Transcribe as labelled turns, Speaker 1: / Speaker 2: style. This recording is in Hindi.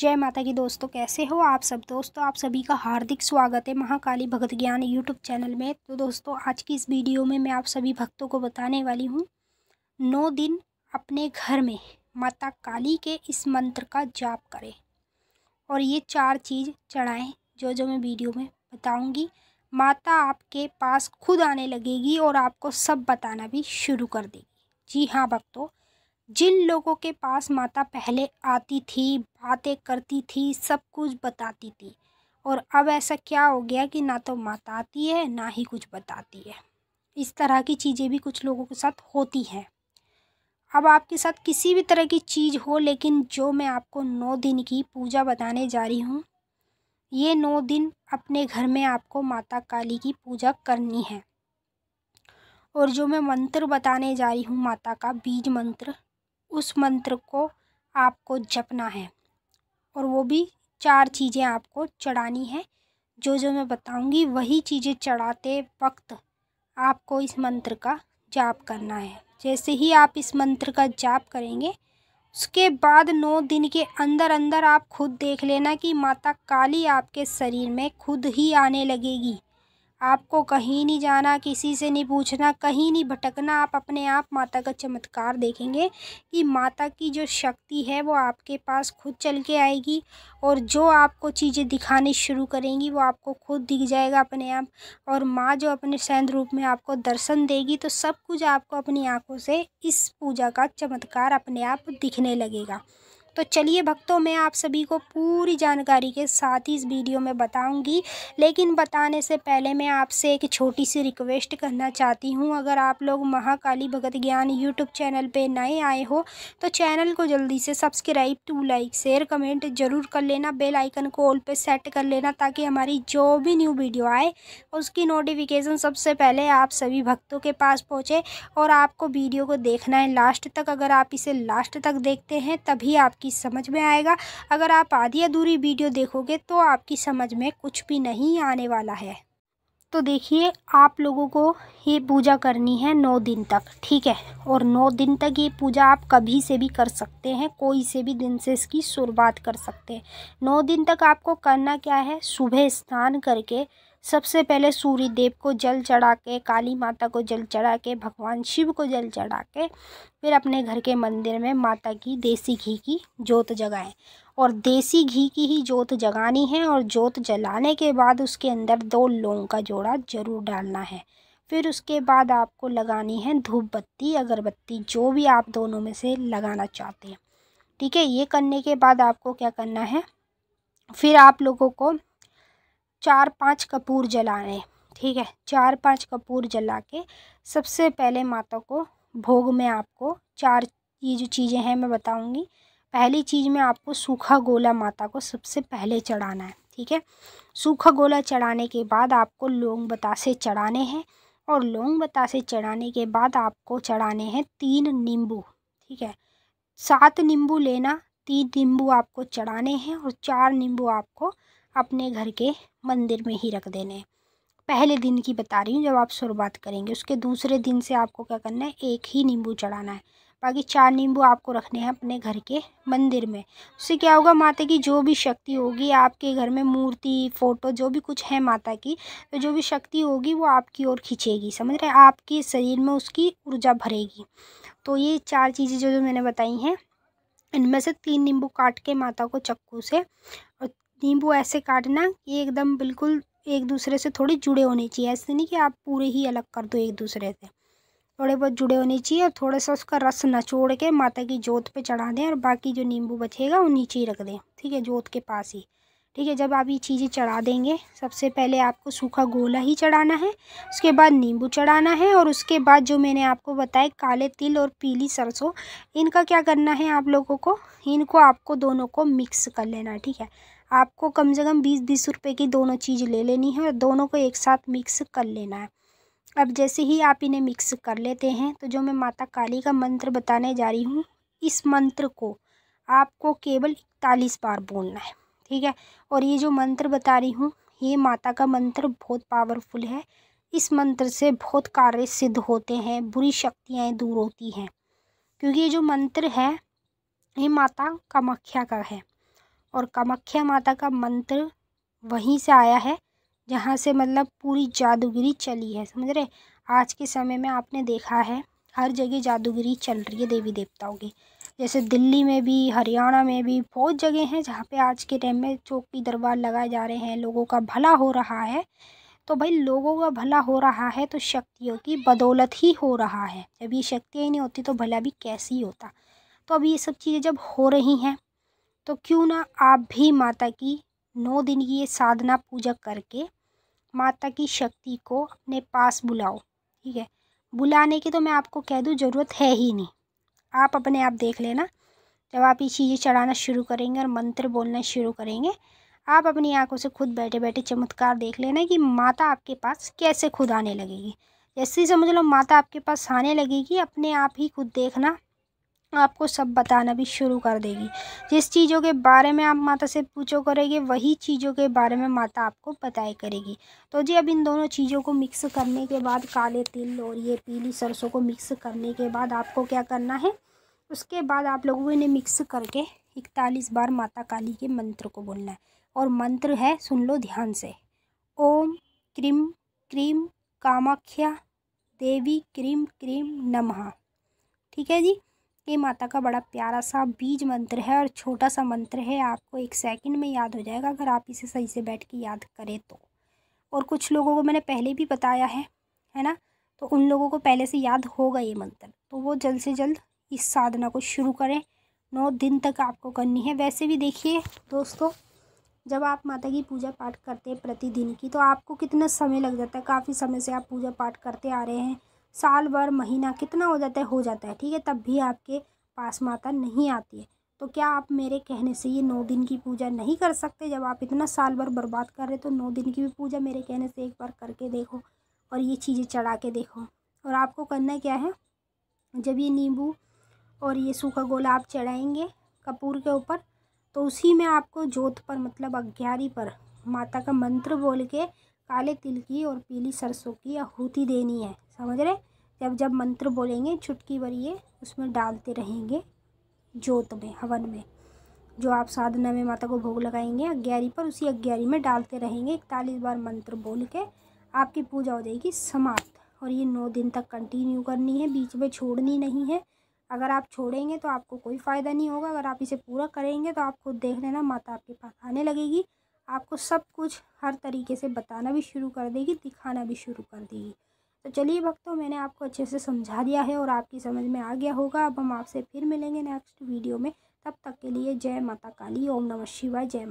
Speaker 1: जय माता की दोस्तों कैसे हो आप सब दोस्तों आप सभी का हार्दिक स्वागत है महाकाली भगत ज्ञान यूट्यूब चैनल में तो दोस्तों आज की इस वीडियो में मैं आप सभी भक्तों को बताने वाली हूँ नौ दिन अपने घर में माता काली के इस मंत्र का जाप करें और ये चार चीज़ चढ़ाएं जो जो मैं वीडियो में बताऊँगी माता आपके पास खुद आने लगेगी और आपको सब बताना भी शुरू कर देगी जी हाँ भक्तों जिन लोगों के पास माता पहले आती थी बातें करती थी सब कुछ बताती थी और अब ऐसा क्या हो गया कि ना तो माता आती है ना ही कुछ बताती है इस तरह की चीज़ें भी कुछ लोगों के साथ होती हैं अब आपके साथ किसी भी तरह की चीज़ हो लेकिन जो मैं आपको नौ दिन की पूजा बताने जा रही हूँ ये नौ दिन अपने घर में आपको माता काली की पूजा करनी है और जो मैं मंत्र बताने जा रही हूँ माता का बीज मंत्र उस मंत्र को आपको जपना है और वो भी चार चीज़ें आपको चढ़ानी है जो जो मैं बताऊंगी वही चीज़ें चढ़ाते वक्त आपको इस मंत्र का जाप करना है जैसे ही आप इस मंत्र का जाप करेंगे उसके बाद नौ दिन के अंदर अंदर आप खुद देख लेना कि माता काली आपके शरीर में खुद ही आने लगेगी आपको कहीं नहीं जाना किसी से नहीं पूछना कहीं नहीं भटकना आप अपने आप माता का चमत्कार देखेंगे कि माता की जो शक्ति है वो आपके पास खुद चल के आएगी और जो आपको चीज़ें दिखानी शुरू करेंगी वो आपको खुद दिख जाएगा अपने आप और माँ जो अपने सैन रूप में आपको दर्शन देगी तो सब कुछ आपको अपनी आँखों से इस पूजा का चमत्कार अपने आप दिखने लगेगा तो चलिए भक्तों मैं आप सभी को पूरी जानकारी के साथ ही इस वीडियो में बताऊंगी लेकिन बताने से पहले मैं आपसे एक छोटी सी रिक्वेस्ट करना चाहती हूँ अगर आप लोग महाकाली भगत ज्ञान यूट्यूब चैनल पे नए आए हो तो चैनल को जल्दी से subscribe to like share comment जरूर कर लेना बेल आइकन को ऑल पर सेट कर लेना ताकि हमारी जो भी न्यू वीडियो आए उसकी नोटिफिकेशन सबसे पहले आप सभी भक्तों के पास पहुँचे और आपको वीडियो को देखना है लास्ट तक अगर आप इसे लास्ट तक देखते हैं तभी आप आपकी समझ में आएगा अगर आप आधी अधूरी वीडियो देखोगे तो आपकी समझ में कुछ भी नहीं आने वाला है तो देखिए आप लोगों को ये पूजा करनी है नौ दिन तक ठीक है और नौ दिन तक ये पूजा आप कभी से भी कर सकते हैं कोई से भी दिन से इसकी शुरुआत कर सकते हैं नौ दिन तक आपको करना क्या है सुबह स्नान करके सबसे पहले सूर्य देव को जल चढ़ा के काली माता को जल चढ़ा के भगवान शिव को जल चढ़ा के फिर अपने घर के मंदिर में माता की देसी घी की जोत जगाएं और देसी घी की ही जोत जगानी है और जोत जलाने के बाद उसके अंदर दो लौंग का जोड़ा ज़रूर डालना है फिर उसके बाद आपको लगानी है धूप बत्ती अगरबत्ती जो भी आप दोनों में से लगाना चाहते हैं ठीक है ये करने के बाद आपको क्या करना है फिर आप लोगों को चार पांच कपूर जलाएं ठीक है चार पांच कपूर जला के सबसे पहले माता को भोग में आपको चार ये जो चीज़ें हैं मैं बताऊंगी पहली चीज़ में आपको सूखा गोला माता को सबसे पहले चढ़ाना है ठीक है सूखा गोला चढ़ाने के बाद आपको लौंग बतासे चढ़ाने हैं और लौंग बतासे चढ़ाने के बाद आपको चढ़ाने हैं तीन नींबू ठीक है सात नींबू लेना तीन नींबू आपको चढ़ाने हैं और चार नींबू आपको अपने घर के मंदिर में ही रख देने पहले दिन की बता रही हूँ जब आप शुरुआत करेंगे उसके दूसरे दिन से आपको क्या करना है एक ही नींबू चढ़ाना है बाकी चार नींबू आपको रखने हैं अपने घर के मंदिर में उससे क्या होगा माता की जो भी शक्ति होगी आपके घर में मूर्ति फ़ोटो जो भी कुछ है माता की तो जो भी शक्ति होगी वो आपकी ओर खींचेगी समझ रहे आपके शरीर में उसकी ऊर्जा भरेगी तो ये चार चीज़ें जो जो मैंने बताई हैं इनमें से तीन नींबू काट के माता को चक्कू से और नींबू ऐसे काटना कि एकदम बिल्कुल एक दूसरे से थोड़े जुड़े होने चाहिए ऐसे नहीं कि आप पूरे ही अलग कर दो एक दूसरे से थोड़े बहुत जुड़े होने चाहिए और थोड़ा सा उसका रस नचोड़ के माता की जोत पे चढ़ा दें और बाकी जो नींबू बचेगा वो नीचे ही रख दें ठीक है जोत के पास ही ठीक है जब आप ये चीज़ें चढ़ा देंगे सबसे पहले आपको सूखा गोला ही चढ़ाना है उसके बाद नींबू चढ़ाना है और उसके बाद जो मैंने आपको बताया काले तिल और पीली सरसों इनका क्या करना है आप लोगों को इनको आपको दोनों को मिक्स कर लेना है ठीक है आपको कम से कम बीस बीस रुपये की दोनों चीज़ ले लेनी है और दोनों को एक साथ मिक्स कर लेना है अब जैसे ही आप इन्हें मिक्स कर लेते हैं तो जो मैं माता काली का मंत्र बताने जा रही हूँ इस मंत्र को आपको केवल इकतालीस बार बोलना है ठीक है और ये जो मंत्र बता रही हूँ ये माता का मंत्र बहुत पावरफुल है इस मंत्र से बहुत कार्य सिद्ध होते हैं बुरी शक्तियाँ दूर होती हैं क्योंकि ये जो मंत्र है ये माता कामाख्या का है और कामाख्या माता का मंत्र वहीं से आया है जहाँ से मतलब पूरी जादूगिरी चली है समझ रहे आज के समय में आपने देखा है हर जगह जादूगिरी चल रही है देवी देवताओं की जैसे दिल्ली में भी हरियाणा में भी बहुत जगह हैं जहाँ पे आज के टाइम में चौकी दरबार लगाए जा रहे हैं लोगों का भला हो रहा है तो भाई लोगों का भला हो रहा है तो शक्तियों की बदौलत ही हो रहा है जब ये शक्तियाँ ही नहीं होती तो भला भी कैसी होता तो अब ये सब चीज़ें जब हो रही हैं तो क्यों ना आप भी माता की नौ दिन की ये साधना पूजा करके माता की शक्ति को अपने पास बुलाओ ठीक है बुलाने की तो मैं आपको कह दूँ ज़रूरत है ही नहीं आप अपने आप देख लेना जब आप ये चीज़ें चढ़ाना शुरू करेंगे और मंत्र बोलना शुरू करेंगे आप अपनी आंखों से खुद बैठे बैठे चमत्कार देख लेना कि माता आपके पास कैसे खुद आने लगेगी जैसे ही समझ लो माता आपके पास आने लगेगी अपने आप ही खुद देखना आपको सब बताना भी शुरू कर देगी जिस चीज़ों के बारे में आप माता से पूछो करेंगे वही चीज़ों के बारे में माता आपको बताए करेगी तो जी अब इन दोनों चीज़ों को मिक्स करने के बाद काले तिल और ये पीली सरसों को मिक्स करने के बाद आपको क्या करना है उसके बाद आप लोगों को इन्हें मिक्स करके इकतालीस बार माता काली के मंत्र को बोलना है और मंत्र है सुन लो ध्यान से ओम क्रीम क्रीम कामाख्या देवी क्रीम क्रीम नमः ठीक है जी ये माता का बड़ा प्यारा सा बीज मंत्र है और छोटा सा मंत्र है आपको एक सेकंड में याद हो जाएगा अगर आप इसे सही से बैठ के याद करें तो और कुछ लोगों को मैंने पहले भी बताया है है ना तो उन लोगों को पहले से याद होगा ये मंत्र तो वो जल्द से जल्द इस साधना को शुरू करें नौ दिन तक आपको करनी है वैसे भी देखिए दोस्तों जब आप माता की पूजा पाठ करते हैं प्रतिदिन की तो आपको कितना समय लग जाता है काफ़ी समय से आप पूजा पाठ करते आ रहे हैं साल भर महीना कितना हो जाता है हो जाता है ठीक है तब भी आपके पास माता नहीं आती है तो क्या आप मेरे कहने से ये नौ दिन की पूजा नहीं कर सकते जब आप इतना साल भर बर्बाद कर रहे तो नौ दिन की भी पूजा मेरे कहने से एक बार करके देखो और ये चीज़ें चढ़ा के देखो और आपको करना क्या है जब ये नींबू और ये सूखा गोला आप चढ़ाएँगे कपूर के ऊपर तो उसी में आपको जोत पर मतलब अग्ञारी पर माता का मंत्र बोल के काले तिल की और पीली सरसों की आहूति देनी है समझ रहे जब जब मंत्र बोलेंगे छुटकी ये उसमें डालते रहेंगे जोत में हवन में जो आप साधना में माता को भोग लगाएंगे अग्ञारी पर उसी अग्ञारी में डालते रहेंगे इकतालीस बार मंत्र बोल के आपकी पूजा हो जाएगी समाप्त और ये नौ दिन तक कंटिन्यू करनी है बीच में छोड़नी नहीं है अगर आप छोड़ेंगे तो आपको कोई फ़ायदा नहीं होगा अगर आप इसे पूरा करेंगे तो आप खुद देख लेना माता आपके पास आने लगेगी आपको सब कुछ हर तरीके से बताना भी शुरू कर देगी दिखाना भी शुरू कर देगी तो चलिए भक्तों मैंने आपको अच्छे से समझा दिया है और आपकी समझ में आ गया होगा अब हम आपसे फिर मिलेंगे नेक्स्ट वीडियो में तब तक के लिए जय माता काली ओम नमः शिवाय जय